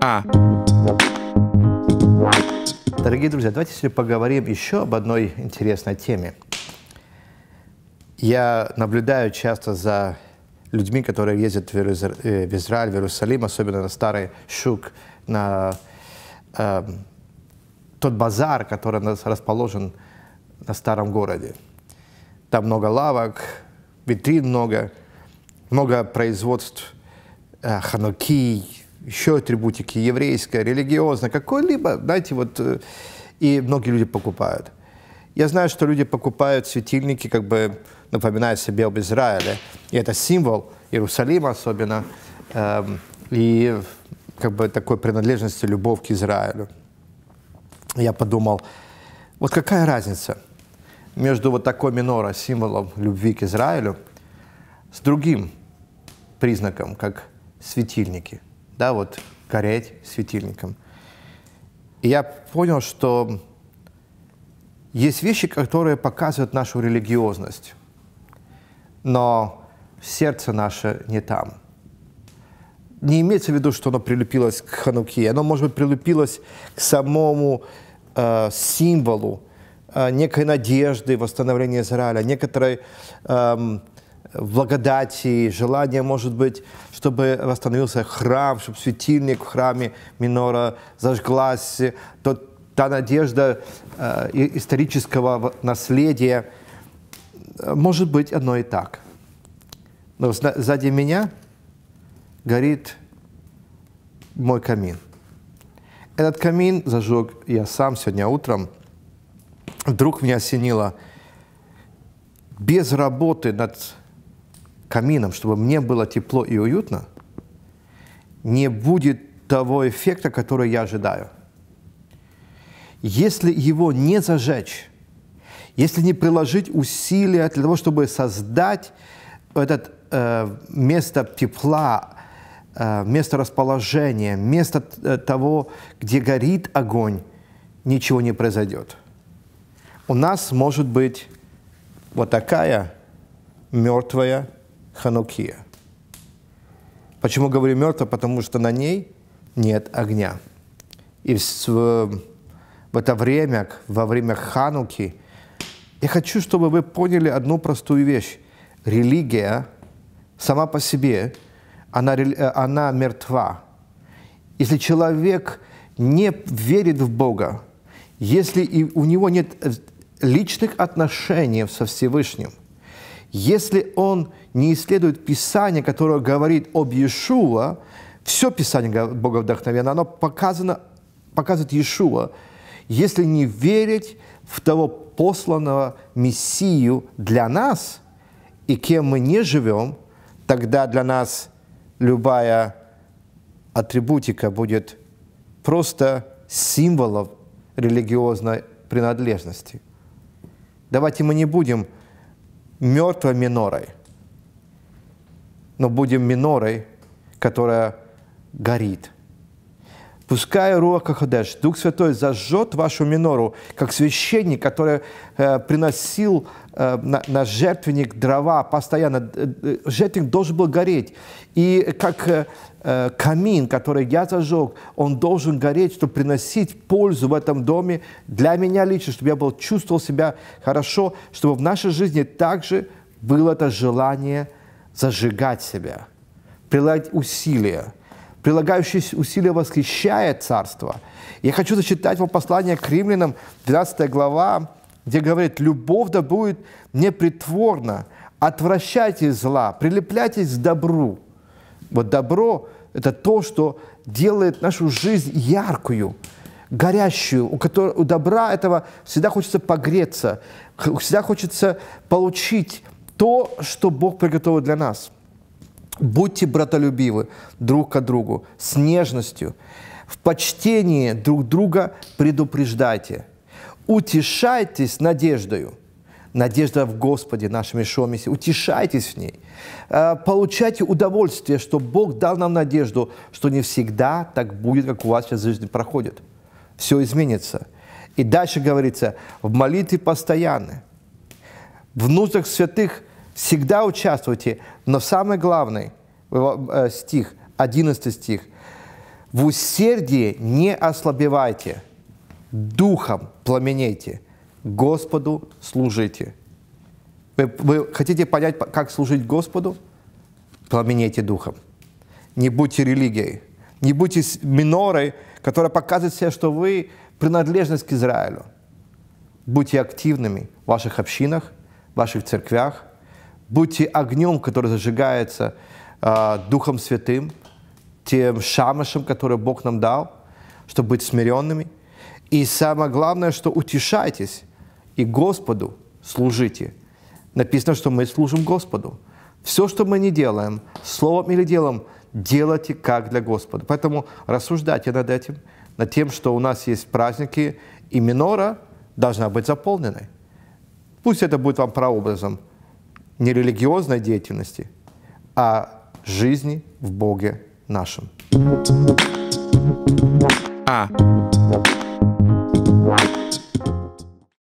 А. Дорогие друзья, давайте сегодня поговорим еще об одной интересной теме. Я наблюдаю часто за людьми, которые ездят в э, Израиль, в Иерусалим, особенно на старый Шук, на э, тот базар, который расположен на старом городе. Там много лавок, витрин много, много производств Э, хануки, еще атрибутики, еврейская, религиозная, какой-либо, знаете, вот, э, и многие люди покупают. Я знаю, что люди покупают светильники, как бы напоминая себе об Израиле. И это символ Иерусалима особенно, эм, и как бы такой принадлежности, любовь к Израилю. Я подумал, вот какая разница между вот такой минора, символом любви к Израилю, с другим признаком, как светильники, да, вот гореть светильником. И я понял, что есть вещи, которые показывают нашу религиозность, но сердце наше не там. Не имеется в виду, что оно прилепилось к Хануке, оно, может быть, прилепилось к самому э, символу э, некой надежды восстановления Израиля, некоторой э, благодати, желание, может быть, чтобы восстановился храм, чтобы светильник в храме Минора зажглась, то, та надежда э, исторического наследия может быть одно и так. Но сзади меня горит мой камин. Этот камин зажег я сам сегодня утром. Вдруг меня осенило. Без работы над камином, чтобы мне было тепло и уютно, не будет того эффекта, который я ожидаю. Если его не зажечь, если не приложить усилия для того, чтобы создать это э, место тепла, э, место расположения, место э, того, где горит огонь, ничего не произойдет. У нас может быть вот такая мертвая Ханукия. Почему говорю мертвая? Потому что на ней нет огня. И в, в это время, во время Хануки, я хочу, чтобы вы поняли одну простую вещь. Религия сама по себе, она, э, она мертва. Если человек не верит в Бога, если и у него нет э, личных отношений со Всевышним – если он не исследует Писание, которое говорит об Иешуа, все Писание Бога вдохновенно, оно показано, показывает Иешуа, если не верить в того посланного Мессию для нас, и кем мы не живем, тогда для нас любая атрибутика будет просто символом религиозной принадлежности. Давайте мы не будем мертвой минорой, но будем минорой, которая горит – Пускай Руаха Хадеш, Дух Святой, зажжет вашу минору, как священник, который э, приносил э, на, на жертвенник дрова постоянно. Э, э, жертвенник должен был гореть. И как э, э, камин, который я зажег, он должен гореть, чтобы приносить пользу в этом доме для меня лично, чтобы я был, чувствовал себя хорошо, чтобы в нашей жизни также было это желание зажигать себя, прилагать усилия – прилагающий усилия восхищает царство. Я хочу зачитать вам послание к римлянам, 12 глава, где говорит, «Любовь да будет непритворна, отвращайтесь зла, прилепляйтесь к добру». Вот добро – это то, что делает нашу жизнь яркую, горящую, у, которой, у добра этого всегда хочется погреться, всегда хочется получить то, что Бог приготовил для нас – Будьте братолюбивы друг к другу, с нежностью, в почтении друг друга предупреждайте. Утешайтесь надеждою. Надежда в Господе, нашем Ишомисе. Утешайтесь в ней. Э, получайте удовольствие, что Бог дал нам надежду, что не всегда так будет, как у вас сейчас жизнь проходит. Все изменится. И дальше говорится, в молитве постоянны, в нуждах святых Всегда участвуйте, но самый главный э, э, стих, 11 стих. В усердии не ослабевайте, духом пламенейте, Господу служите. Вы, вы хотите понять, как служить Господу? Пламенейте духом. Не будьте религией, не будьте минорой, которая показывает себе, что вы принадлежность к Израилю. Будьте активными в ваших общинах, в ваших церквях – Будьте огнем, который зажигается э, Духом Святым, тем шамышем, который Бог нам дал, чтобы быть смиренными. И самое главное, что утешайтесь и Господу служите. Написано, что мы служим Господу. Все, что мы не делаем, словом или делом, делайте как для Господа. Поэтому рассуждайте над этим, над тем, что у нас есть праздники, и минора должна быть заполнена. Пусть это будет вам прообразом – не религиозной деятельности, а жизни в Боге нашем. А.